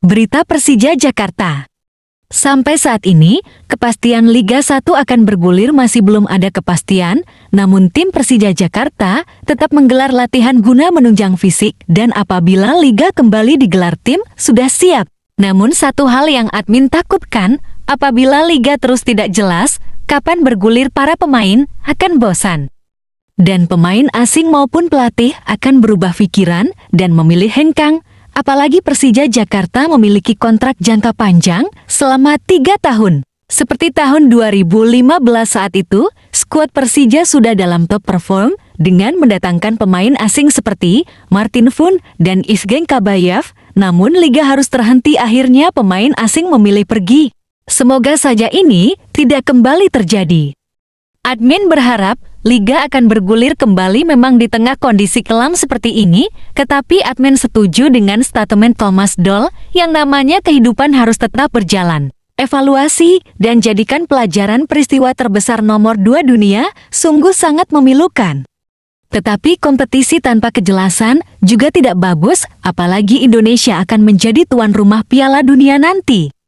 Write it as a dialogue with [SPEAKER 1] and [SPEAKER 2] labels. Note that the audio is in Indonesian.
[SPEAKER 1] Berita Persija Jakarta
[SPEAKER 2] Sampai saat ini, kepastian Liga 1 akan bergulir masih belum ada kepastian, namun tim Persija Jakarta tetap menggelar latihan guna menunjang fisik dan apabila Liga kembali digelar tim, sudah siap. Namun satu hal yang admin takutkan, apabila Liga terus tidak jelas, kapan bergulir para pemain akan bosan dan pemain asing maupun pelatih akan berubah pikiran dan memilih hengkang Apalagi Persija Jakarta memiliki kontrak jangka panjang selama tiga tahun. Seperti tahun 2015 saat itu, skuad Persija sudah dalam top perform dengan mendatangkan pemain asing seperti Martin Fun dan Isgeng Kabayev, namun liga harus terhenti akhirnya pemain asing memilih pergi. Semoga saja ini tidak kembali terjadi. Admin berharap Liga akan bergulir kembali memang di tengah kondisi kelam seperti ini, tetapi admin setuju dengan statement Thomas Doll yang namanya kehidupan harus tetap berjalan. Evaluasi dan jadikan pelajaran peristiwa terbesar nomor dua dunia sungguh sangat memilukan. Tetapi kompetisi tanpa kejelasan juga tidak
[SPEAKER 1] bagus, apalagi Indonesia akan menjadi tuan rumah Piala Dunia nanti.